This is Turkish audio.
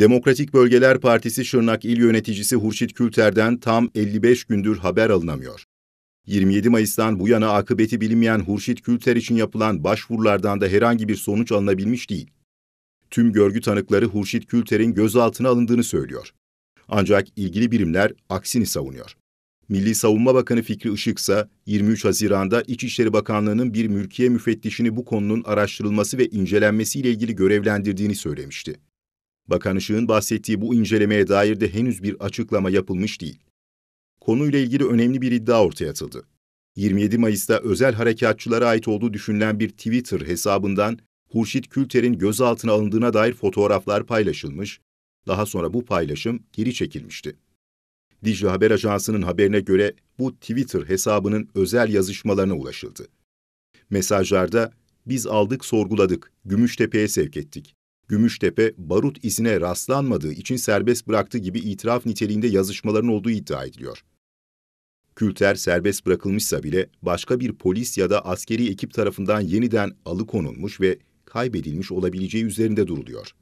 Demokratik Bölgeler Partisi Şırnak İl Yöneticisi Hurşit Külter'den tam 55 gündür haber alınamıyor. 27 Mayıs'tan bu yana akıbeti bilinmeyen Hurşit Külter için yapılan başvurulardan da herhangi bir sonuç alınabilmiş değil. Tüm görgü tanıkları Hurşit Külter'in gözaltına alındığını söylüyor. Ancak ilgili birimler aksini savunuyor. Milli Savunma Bakanı Fikri Işık ise 23 Haziran'da İçişleri Bakanlığı'nın bir mülkiye müfettişini bu konunun araştırılması ve incelenmesiyle ilgili görevlendirdiğini söylemişti. Bakan Işık'ın bahsettiği bu incelemeye dair de henüz bir açıklama yapılmış değil. Konuyla ilgili önemli bir iddia ortaya atıldı. 27 Mayıs'ta özel harekatçılara ait olduğu düşünülen bir Twitter hesabından Hurşit Külter'in gözaltına alındığına dair fotoğraflar paylaşılmış, daha sonra bu paylaşım geri çekilmişti. Dicle Haber Ajansı'nın haberine göre bu Twitter hesabının özel yazışmalarına ulaşıldı. Mesajlarda biz aldık sorguladık, Gümüştepe'ye sevk ettik. Gümüştepe barut izine rastlanmadığı için serbest bıraktığı gibi itiraf niteliğinde yazışmaların olduğu iddia ediliyor. Külter serbest bırakılmışsa bile başka bir polis ya da askeri ekip tarafından yeniden alıkonulmuş ve kaybedilmiş olabileceği üzerinde duruluyor.